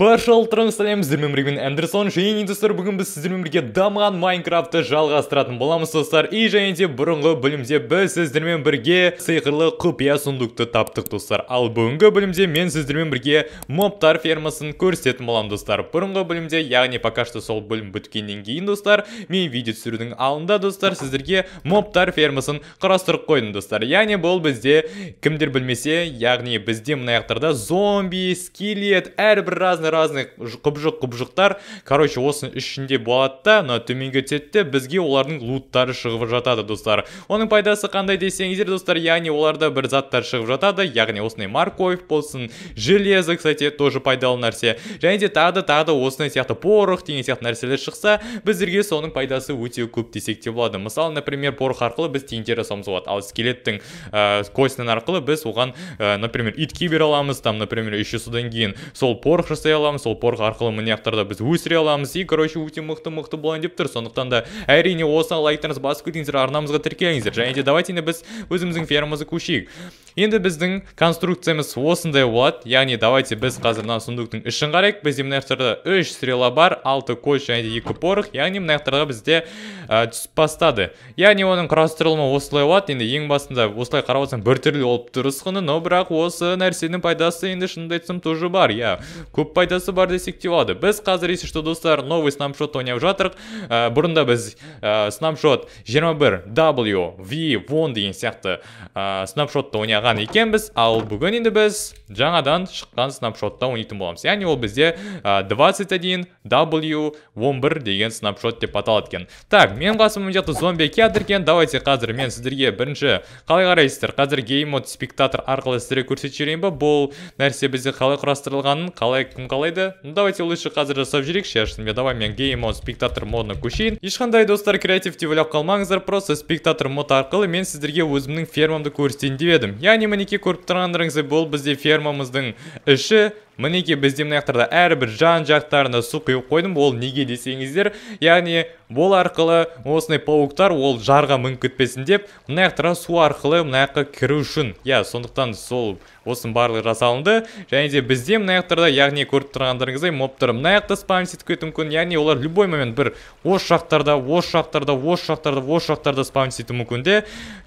баршалықтарыңыз сәлем сіздермен бірге мен эндерсон және достар бүгін біз сіздермен бірге дамыған Майнкрафты жалғастыратын боламыз достар и және де бұрынғы бөлімде біз сіздермен бірге сиқырлы құпия сундукты таптық достар ал бүгінгі бөлімде мен сіздермен бірге мобтар фермасын көрсететін боламын достар бұрынғы бөлімде яғни пока что сол бөлім біткеннен кейін достар мен видео түсірудің алдында достар сіздерге мобтар фермасын құрастырып қойдым достар яғни бұл бізде кімдер білмесе яғни бізде мына жақтарда зомби скелет әрбір раз разный разный құбжық короче осының ішінде болады да мына төменге түседі де бізге олардың луттары шығып жатады достар оның пайдасы қандай десеңіздер достар яғни оларда бір заттар шығып жатады яғни осындай морковь болсын железо кстати тоже пайдалы нәрсе және де тағы да тағы да осындай сияқты порох деген сияқты нәрселер шықса біздерге соның пайдасы өте көп десек те болады мысалы например порох арқылы біз теңдер жасауымыз болады ал скелеттің ә, костьнан арқылы біз оған ә, например итке бере аламыз там например еще содан кейін сол порох жасай жасай аламыз сол порх арқылы мына біз өсіре аламыз и короче өте мықты мықты болайын деп тұр сондықтан да әрине осы лайктарыңыз басып кетіңіздер арнамызға тіркеліңіздер және де давайте енді біз өзіміздің фермамызға көшейік енді біздің конструкциямыз осындай болады яғни давайте біз қазір мына сундуктың ішін қарайық бізде мына жақтарда үш стрела бар алты кость және де екі порох яғни мына жақтарға бізде ә, түсіп бастады яғни оның құрастырылымы осылай болады енді ең басында осылай қарап отырсаң біртүрлі болып тұр но бірақ осы нәрсенің пайдасы енді шынымды айтсам тоже бар иә көп пайдасы бар десек те болады біз қазір если что достар новый снапшот ойнап жатырық бұрында біз ә, снапшот 21 w v1 деген сияқты снапшотты ойнаған екенбіз ал бүгін енді біз жаңадан шыққан снапшотта ойнайтын боламыз яғни ол бізде 21 w 11 деген снапшот деп аталады екен так мен қасыма мына жақта зомби екен давайте қазір мен сіздерге бірінші қалай қарайсыздар қазір гейм мод спектатор арқылы сіздерге көрсетіп жіберейін ба бұл нәрсе бізде қалай құрастырылғанын қалай кім қалайды давайте лучше қазір жасап жүрейік шашынмен давай мен гейм мод спектатор модына көшейін ешқандай достар креативті ойлап қалмаңыздар просто спектатор мод арқылы мен сіздерге өзімнің фермамды көрсетейін деп едім яғни мінекей көріп тұрғандарыңыздай бұл бізде фермамыздың іші мінекей бізде мына әрбір жан жақтарына су құйып қойдым ол неге десеңіздер яғни бұл арқылы осындай пауктар ол жарға мініп кетпесін деп мына жақтарға су арқылы мына жаққа кіру үшін иә сондықтан сол осының барлығы жасалынды және де бізде мына жақтарда яғни көріп тұрғандарыңыздай мобтар мына жақта спам етіп кетуі мүмкін яғни олар любой момент бір осы жақтарда осы жақтарда осы жақтарда осы жақтарда спам етуі мүмкін де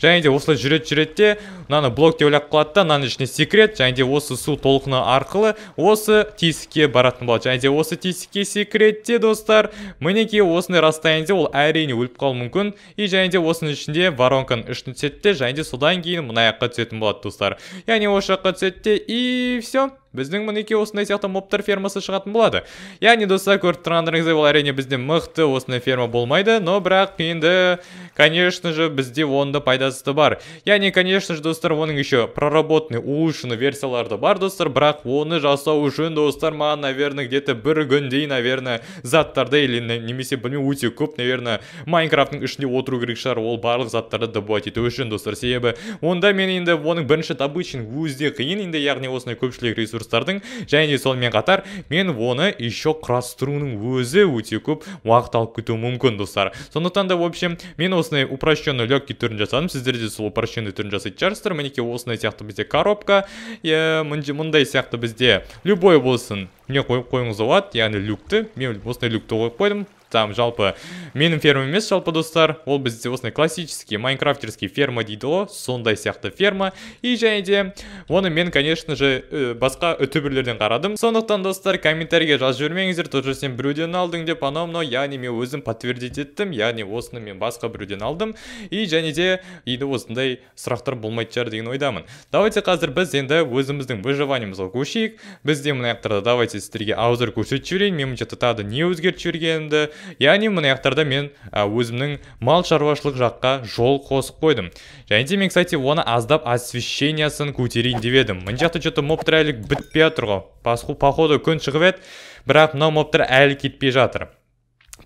және де осылай жүреді жүреді де мынаны блок деп ойлап қалады да мынаның ішіне секрет және де осы су толқыны арқылы осы тесікке баратын болады және де осы тесікке секіреді де достар мінекей осындай расстояниеде ол әрине өліп қалуы мүмкін и және де осының ішінде воронканың үшін түседі де және де содан кейін мына жаққа түсетін болады достар яғни осы жаққа түседі де и все біздің мінекей осындай сияқты мобтар фермасы шығатын болады яғни достар көріп тұрғандарыңыздай ол әрине бізде мықты осындай ферма болмайды но бірақ енді конечно же бізде оның да пайдасы да бар яғни конечно же достар оның еще проработанный улучшенный версиялары да бар достар бірақ оны жасау үшін достар маған наверное где то бір күндей наверное заттарды или немесе білмеймін өте көп наверное майнкрафттың ішінде отыру керек шығар ол барлық заттарды добывать ету үшін достар себебі онда мен енді оның бірінші добычын өзі де қиын енді яғни осындай көпшілік ресурс ресурстардың және де сонымен қатар мен оны еще құрастыруның өзі өте көп уақыт алып кетуі мүмкін достар сондықтан да в общем мен осындай упрощенный легкий түрін жасадым сіздер де сол упрощенный түрін жасайтын шығарсыздар мінекей осындай сияқты бізде коробка иә мындай сияқты бізде любой болсын не қойып қойыңыз болады яғни люкті мен осындай люкті қойып қойдым там жалпы менің фермам емес жалпы достар ол бізде осындай классический майнкрафтерский ферма дейді ғой сондай сияқты ферма и және де оны мен конечно же ә, басқа ютуберлерден қарадым сондықтан достар комментарийге жазып жібермеңіздер тоже сен біреуден алдың деп анау мынау яғни мен өзім подтвердить еттім яғни осыны мен басқа біреуден алдым и және де енді осындай сұрақтар болмайтын шығар деген ойдамын давайте қазір біз енді өзіміздің выживаниемызға көшейік бізде мына жақтарда давайте сіздерге аузар көрсетіп жіберейін мен мына тағы не өзгертіп жібергенімді яғни мына жақтарда мен өзімнің мал шаруашылық жаққа жол қосып қойдым және де мен кстати оны аздап освещениясын көтерейін деп едім мына жақта че то мобтар әлі бітпей жатыр ғой походу күн шығып еді бірақ мынау мобтар әлі кетпей жатыр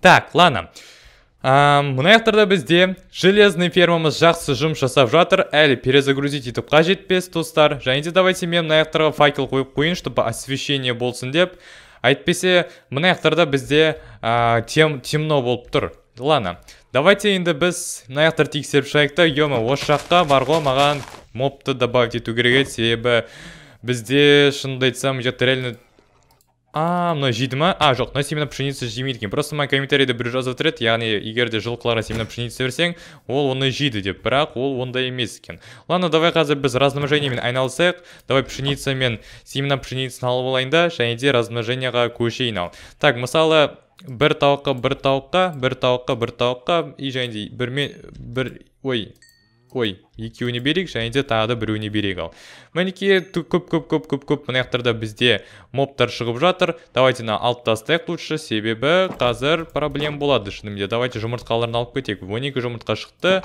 так ладно мына жақтарда бізде железный фермамыз жақсы жұмыс жасап жатыр әлі перезагрузить етіп қажет пес достар және де давайте мен мына жақтарға факел қойып қояйын чтобы освещение болсын деп Айтпесе, мына жақтарда бізде ә, тем, темно болып тұр ладно давайте енді біз мына жақтарды тексеріп шығайық та ема осы жаққа бар ғой маған мобты добавить ету керек еді себебі бізде шынымды айтсам мына реально а мына жейді ма а жоқ мына семена пшеница жемейді екен просто мына комментарийде бір жазып еді яғни егер де жылқыларға семена пшеница берсең ол оны жейді деп бірақ ол ондай емес екен ладно давай қазір біз размножениемен айналысайық давай пшеница мен семена пшеницаны алып алайын да және де размножениеға көшейін ал так мысалы бір тауыққа бір тауққа, бір тауққа, бір тауыққа и және де мен бір ой қой екеуіне берейік және де тағы да біреуіне берейік ал мінекей көп көп көп көп көп мына жақтарда бізде мобтар шығып жатыр давайте мына алып тастайық лучше себебі қазір проблема болады шынымен де давайте жұмыртқаларын алып кетейік екі жұмыртқа шықты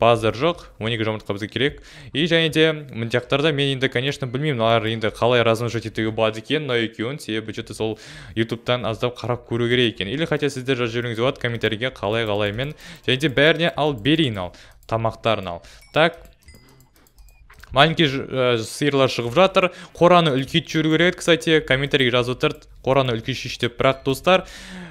базар жоқ екі жұмыртқа бізге керек и және де мына жақтарда мен енді конечно білмеймін мыналар енді қалай размножить етуге болады екен мына екеуін себебі че то сол ютубтан аздап қарап көру керек екен или хотя сіздер жазып жіберуіңізге болады комментарийге қалай қалаймен және де бәріне ал берейін ал тамақтарын ал так маленький э, сиырлар шығып жатыр қораны үлкейтіп жіберу керек кстати комментарийге жазып отыр қораны үлкейтсейші деп бірақ достар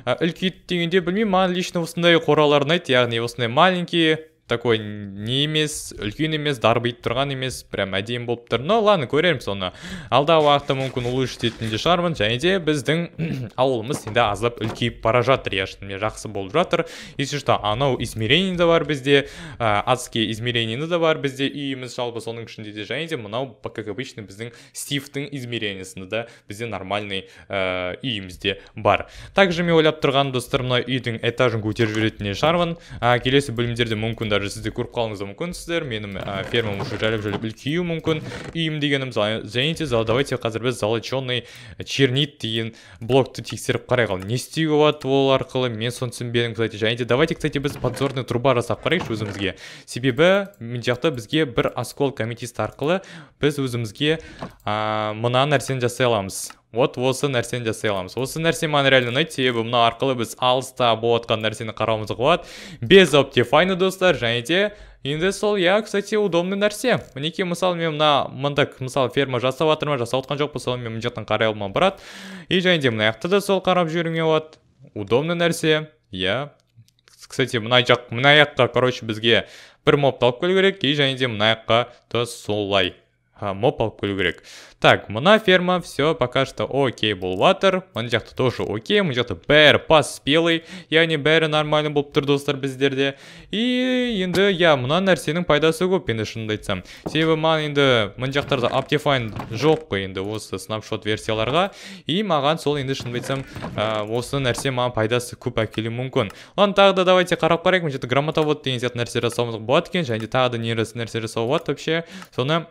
э, үлкейт дегенде білмеймін маған лично осындай қоралар ұнайды яғни осындай маленький такой не емес үлкен емес дарбиып тұрған емес прям әдемі болып тұр но ладно көрерміз оны алдағы уақытта мүмкін улучшить ететін де шығармын және де біздің ауылымыз енді аздап үлкейіп бара жатыр иә шынымен жақсы болып жатыр если что анау измерение де бар бізде ә, адские измерение да бар бізде үйіміз жалпы соның ішінде де және де мынау как обычно біздің стивтің измерениесінде да бізде нормальный ә, үйімізде бар также мен ойлап тұрған достар мына үйдің этажын көтеріп де шығармын ә, келесі бөлімдерде мүмкін даже сізді көріп қалуыңыз да мүмкінсіздер менің ә, фермам уже жайлап жайлап үлкеюі мүмкін үйім дегенім за давайте қазір біз золоченый чернит деген блокты тексеріп қарайық ал не істеуге болады ол арқылы мен соны түсінбедім кстати және де давайте кстати біз подзорный труба жасап қарайықшы өзімізге себебі мен жақта бізге бір оскол кометист арқылы біз өзімізге ә, мына нәрсені жасай аламыз вот осы нәрсені жасай аламыз осы нәрсе маған реально ұнайды себебі мына арқылы біз алыста болып болыватқан нәрсені қарауымызға болады без оптифайны достар және де енді сол иә кстати удобный нәрсе мінекей мысалы мен мына мында мысалы ферма жасап жатыр ма жасап жатқан жоқпын соны мен мына жақтан қарай алмаймын брат и және де мына жақта да сол қарап жіберуге болады удобный нәрсе иә кстати мына жақ мына жаққа короче бізге бір мобты алып келу керек и және де мына жаққа да солай келу керек так мына ферма все пока что окей болыватыр мына жақта тоже окей мына жақта бәрі поспелый яғни бәрі нормально болып тұр достар біздерде и енді иә мына нәрсенің пайдасы көп енді шынымды айтсам себебі маған енді мына жақтарда аптефайн жоқ қой енді осы снапшот версияларға и маған сол енді шынымды айтсам осы нәрсе маған пайдасы көп әкелуі мүмкін ладно тағы да давайте қарап қарайық мына жақта грамотовод деген сияқты нәрсе жасауымызға болады екен және тағы да не нәрсе жасауға болады вообще соны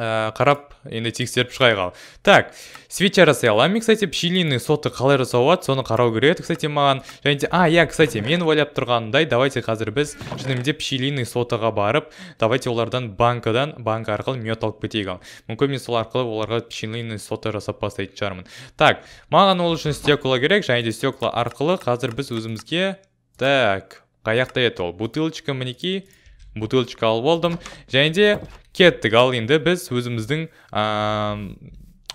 ә, қарап енді тексеріп шығайық ал так свеча жасай аламын мен кстати пчелиный соты қалай жасауға болады соны қарау керек кстати маған және де а иә кстати мен ойлап тұрғанымдай давайте қазір біз шынымен пчелиный сотыға барып давайте олардан банкадан банка арқылы мед алып кетейік ал мүмкін мен сол арқылы оларға пчелиный соты жасап бастайтын шығармын так маған ол үшін стекла керек және де стекла арқылы қазір біз өзімізге так қай жақта еді ол бутылочка мінекей бутылочка алып алдым және де кеттік ал енді біз өзіміздің ә,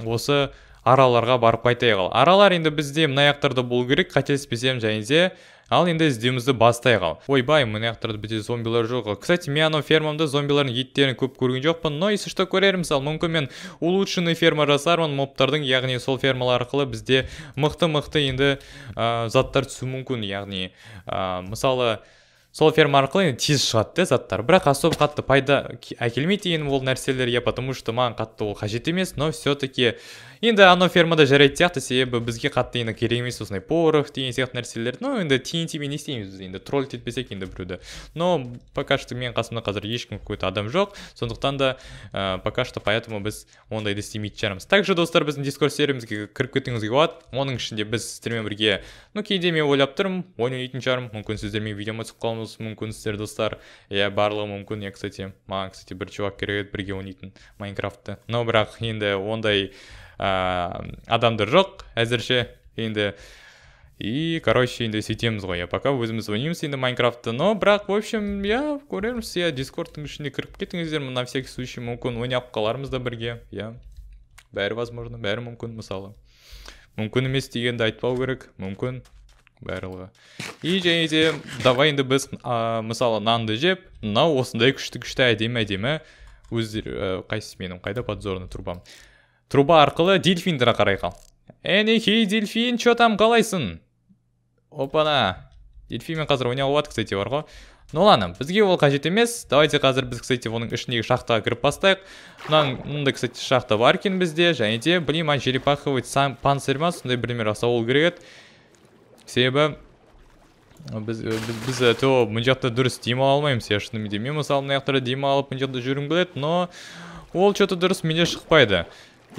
осы араларға барып қайтайық ал аралар енді бізде мына жақтарда болу керек қателеспесем және де ал енді іздеуімізді бастайық ал ойбай мына жақтарда бізде зомбилар жоқ ал кстати мен анау фермамда зомбилардың еттерін көп көрген жоқпын но если что көрермін мысалы мүмкін мен улучшенный ферма жасармын мобтардың яғни сол фермалар арқылы бізде мықты мықты енді ә, заттар түсуі мүмкін яғни ә, мысалы сол ферма арқылы енді тез шығады да заттар бірақ особо қатты пайда әкелмейді енді ол нәрселер иә потому что маған қатты ол қажет емес но все таки енді анау фермада жарайды сияқты себебі бізге қатты енді керек емес осындай порох деген сияқты нәрселер ну енді тнтмен не істейміз біз енді троллить етпесек енді біреуді но пока что менің қасымда қазір ешкім какой то адам жоқ сондықтан да ә, пока что поэтому біз ондайды істемейтін шығармыз также достар біздің дискорд серверімізге кіріп кетуіңізге болады оның ішінде біз сіздермен бірге ну кейде мен ойлап тұрмын ойын ойнайтын шығармын мүмкін сіздермен видеома түсіп қалуымыз мүмкін сіздер достар иә барлығы мүмкін иә кстати маған кстати бір чувак керек еді бірге ойнайтын майнкрафтты но бірақ енді ондай адамдар жоқ әзірше енді и короче енді сөйтеміз ғой иә пока өзіміз ойнаймыз енді майнкрафтты но бірақ в общем иә көрерміз иә дискордтың ішіне кіріп кетіңіздер на всякий случай мүмкін ойнап қалармыз да бірге иә бәрі возможно бәрі мүмкін мысалы мүмкін емес дегенді айтпау керек мүмкін барлығы и және де давай енді біз ә, мысалы нанды жеп мынау осындай күшті күшті әдемі әдемі өздері ә, қайсысы менің қайда подзорный трубам труба арқылы дельфиндіра қарай қал әнекей дельфин че там қалайсың опана дельфинмен қазір ойнауға болады кстати бар ғой ну ладно бізге ол қажет емес давайте қазір біз кстати оның ішіндегі шахтаға кіріп бастайық мынан мындай кстати шахта бар екен бізде және де блин ана черепаховый панцирь ма сондай бірдеме жасау керек еді себебі біз біз, біз то мына жақта дұрыс демала алмаймыз иә шынымен де мен мысалы мына жақта демалып мына жақта жүргім келеді но ол че то дұрыс менде шықпайды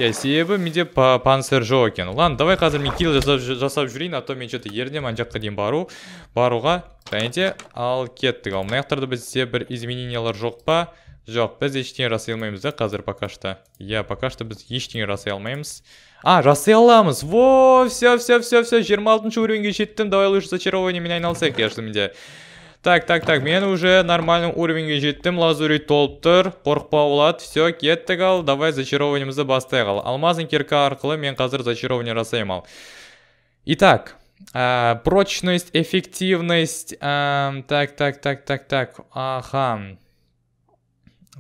иә себебі менде пансер панцер жоқ екен ладно давай қазір мен килл жасап, жүрейін а то мен че то ерінемін ана жаққа дейін бару баруға және де ал кеттік ал мына жақтарда бізде бір изменениялар жоқ па жоқ біз ештеңе жасай алмаймыз да қазір пока что иә пока что біз ештеңе жасай алмаймыз а жасай аламыз во все все все все жиырма алтыншы уровеньге жеттім давай лучше зачарованиемен айналысайық иә шынымен так так так мен уже нормальный уровень жеттім лазурит толып тұр қорықпа болады все кеттік ал давай зачарованиемізді бастайық ал алмазный кирка арқылы мен қазір зачарование жасаймын ал итак а, прочность эффективность так так так так так аха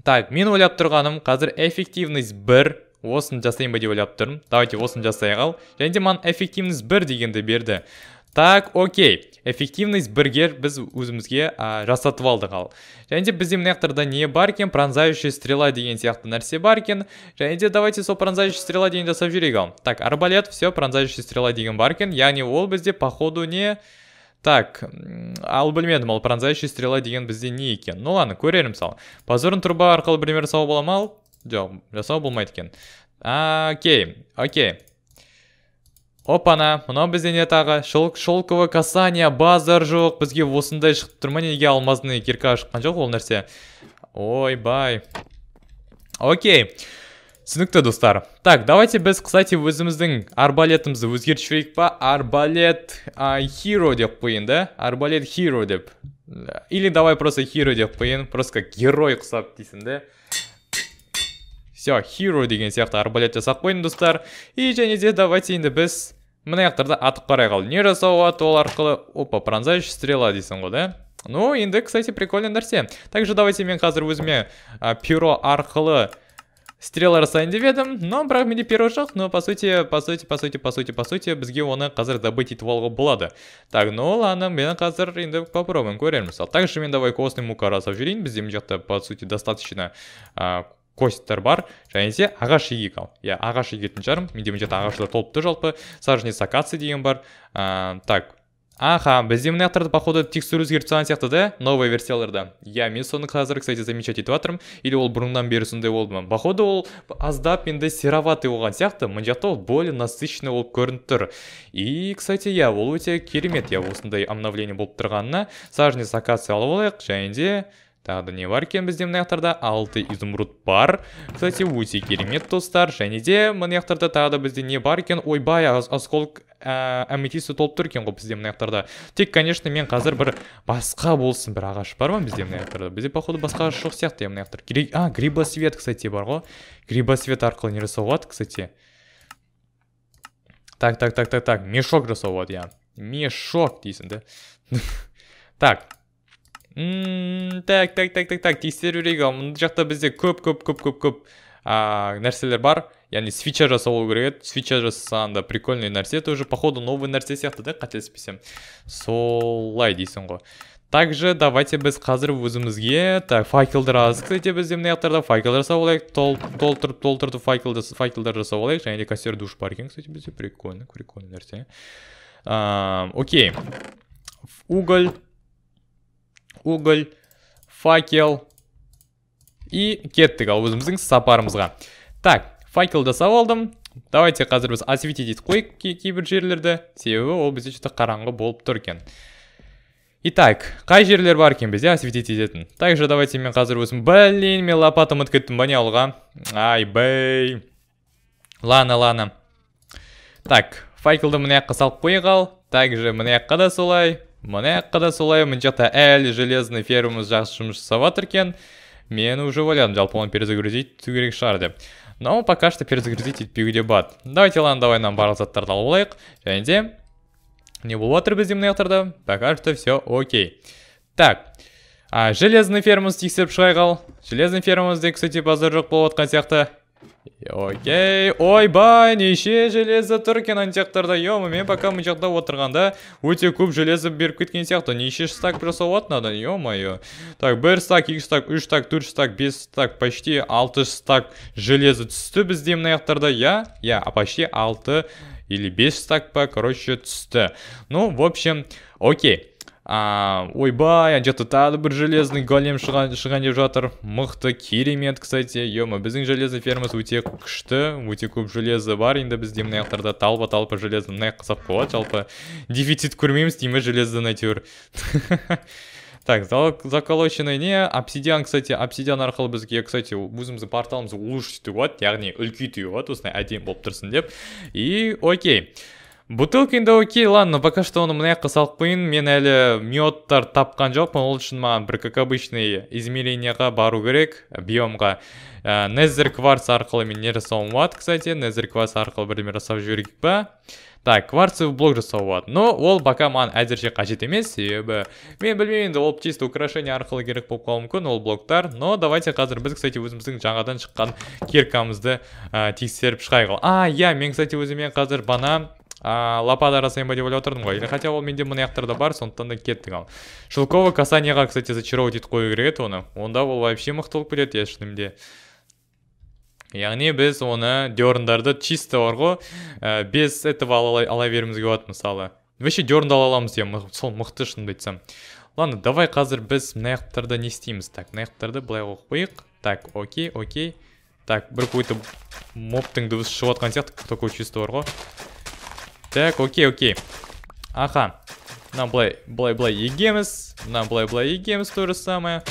так мен ойлап тұрғаным қазір эффективность бір осын жасаймын ба деп ойлап тұрмын давайте осын жасайық ал және де эффективность бір дегенді берді так окей эффективность бергер біз өзімізге ә, жасатып алдық ал және де бізде мына жақтарда не бар екен пронзающая стрела деген сияқты нәрсе бар екен және де давайте сол пронзающая стрела деген жасап жіберейік ал так арбалет все пронзающая стрела деген бар екен яғни ол бізде походу не так ал білмедім ал пронзающая стрела деген бізде не екен ну ладно көрерміз сал. позорный труба арқылы біреме жасауға бола ма ал жоқ жасауға болмайды екен окей окей опана мынау бізде не тағы шелк шелковое касания, базар жоқ бізге осындай шығып тұр ма неге алмазный кирка шыққан жоқ ол нәрсе ойбай окей түсінікті достар так давайте біз кстати өзіміздің арбалетімізді өзгертіп па арбалет а, hero деп қойын да арбалет hero деп или давай просто hero деп қойын просто как герой құсап дейсің да все hero деген сияқты арбалет жасап қойдым достар и және де давайте енді біз мына жақтарда атып қарай қал не жасауға болады ол арқылы опа пронзающий стрела дейсің ғой да ну енді кстати прикольный нәрсе также давайте мен қазір өзіме ә, а, перо арқылы стрела жасайын деп едім но бірақ менде перо жоқ но по сути по сути по сути по сути по сути бізге оны қазір добыть етіп алуға болады так ну ладно мен қазір енді попробуем көреміз ал также мен давай костный мука жасап жүрейін бізде мына жақта по сути достаточно ә, а, коситтер бар және де ағаш егейік ал иә ағаш егетін шығармын менде мына жерде ағаштар толып тұр жалпы саженец акация деген бар ә, так аха бізде мына жақтарда походу текстура өзгеріп тастаған сияқты да новая версияларда иә мен соны қазір кстати замечать етіп жатырмын или ол бұрыннан бері сондай болды ма походу ол аздап енді сероватый болған сияқты мына жақта ол более насыщенный болып көрініп тұр и кстати иә ол өте керемет иә осындай обновление болып тұрғанына саженец акация алып алайық және де Тогда не бар екен бізде мына жақтарда алты изумруд пар. кстати өте керемет достар және де мына жақтарда тағы да бізде не бар екен ойбай осколок э, а сколько толып толп екен ғой бізде мына жақтарда тек конечно мен қазір бір басқа болсын бір ағаш бар ма бізде мына жақтарда бізде походу басқа ағаш жоқ сияқты мына жақтар Гри... а свет, кстати бар Гриба свет арқылы не жасауға кстати так так так так так мешок жасауға я. иә мешок дейсің да так мм так так так так так текстеруге мына жақта бізде көп көп көп көп көп нәрселер бар яғни свича жасалу керек еді свича да прикольный нәрсе тоже походу новый нәрсе сияқты да қателеспесем солай дейсің ғой также давайте біз қазір өзімізге так факелдар аз кстати бізде мына жақтарда факел жасап алайық толтырып толтырып факелды факелдар жасап алайық және де костер душ бар екен кстати бізде прикольно прикольный нәрсе окей уголь уголь факел и кеттік ал өзіміздің сапарымызға так факел жасап алдым давайте қазір біз осветить етіп қояйық кейбір жерлерді себебі ол бізде че то қараңғы болып тұр екен итак қай жерлер бар екен бізде осветить ететін также давайте мен қазір өзім блин мен лопата ұмытып кеттім ба не ай бей лана лана так факелді мына жаққа салып қояйық ал также мына жаққа да солай Мне когда да солай мына жақта әлі железный фермамыз жақсы жұмыс жасап екен уже ойладым жалпы оны перезагрузить ету керек но пока что перезагрузить етпеуге де бад давайте ладно давай нам барлық заттарды алып алайық және не было жатыр бізде торда. пока что все окей так а, железный фермамызды тексеріп шығайық ал железный фермамызда кстати базар жоқ болып жатқан окей ой ойбай неше железо тұр екен ана жақтарда е мен пока мына жақта отырғанда өте куб железо беріп кеткен сияқты неше стак просто вот надо, е мое так бір стак екі стак үш стак Турш стак бес стак почти алты стак железо түсті бізде мына я, я, а почти алты или бес стак по, короче түсті ну в общем окей а, ойбай ана жақта тағы бір железный голем шыған, деп жатыр мықты керемет кстати ема біздің железный фермамыз өте күшті өте көп железо бар енді бізде мына жақтарда талпа талпа железо мына жаққа салып болады жалпы дефицит көрмейміз деймін железоны әйтеуір так заколоченный не обсидиан кстати обсидиан арқылы бізге кстати өзіміздің порталымызды улучшить етуге болады яғни үлкейтуге болады осындай әдемі болып тұрсын деп и окей бутылка енді окей ладно пока что оны мына жаққа салып қояйын мен әлі медтар тапқан жоқпын ол үшін маған бір как обычный измерениеға бару керек э, биомға ә, незер кварц арқылы мен не жасауым болады кстати незер кварц арқылы бірдеме жасап жіберейік па так кварцевый блок жасауға болады но ол пока маған әзірше қажет емес себебі мен білмеймін енді ол чисто украшение арқылы керек болып қалуы мүмкін ол блоктар но давайте қазір біз кстати өзіміздің жаңадан шыққан киркамызды ә, тексеріп шығайық а иә мен кстати өзіме қазір бана лопата жасаймын ба деп ойлап отырдым ғой или хотя ол менде мына жақтарда бар сондықтан да кеттік ал шелковый касанияға кстати зачаровать етіп қою керек еді оны онда ол вообще мықты болып кетеді иә шынымде яғни біз оны дерндарды чисто бар ғой ә, без этого ала, ала бергіміз келіп жатыр мысалы вообще дернді ала аламыз иә сол мықты шынымды айтсам ладно давай қазір біз мына жақтарда не істейміз так мына жақтарды былай қойып қояйық так окей окей так бір какой то мобтың дыбысы шығып жатқан сияқты такое чувство бар ғой Так, окей, окей. Аха. Мына былай, былай, былай егеміз. Мына былай, былай егеміз, то же самое.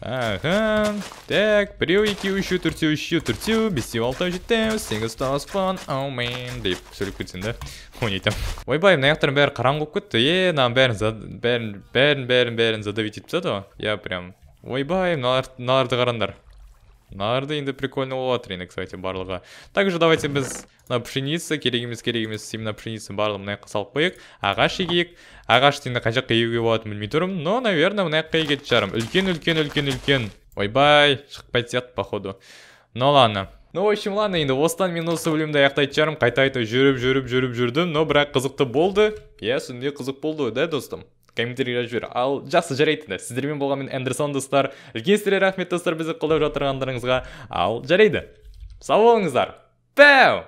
Аха. Так, біреу екеу үшеу төртеу үшеу төртеу бесеу алтау жетеу сегіз мэн. Да и деп сөйлеп кетсең да не там ойбай мына жақтардың бәрі қараңғы болып кетті е мынаның бәрін бәрін бәрін бәрін бэрн задавить етіп тастады ғой я прям ойбай мыналарды қараңдар мыналарды енді прикольно болуп енді кстати барлығы также давайте біз мына пшеница керек емес керек емес именно пшеницаны барлығын мына жаққа салып қояйық ағаш егейік ағашты енді қай жаққа егуге болатынын білмей тұрмын но наверное мына жаққа егетін шығармын үлкен үлкен үлкен үлкен ойбай шықпайтын сияқты походу ну ладно ну в общем ладно енді осыдан мен осы бөлімді аяқтайтын шығармын қайта қайта жүріп жүріп жүріп жүрдім но бірақ қызықты болды иә сондай қызық болды да достым комментарийге жібер ал жақсы жарайды енді сіздермен болған мен эндерсон достар үлкен сіздерге рахмет достар бізді қолдап жатырғандарыңызға ал жарайды сау болыңыздар пәу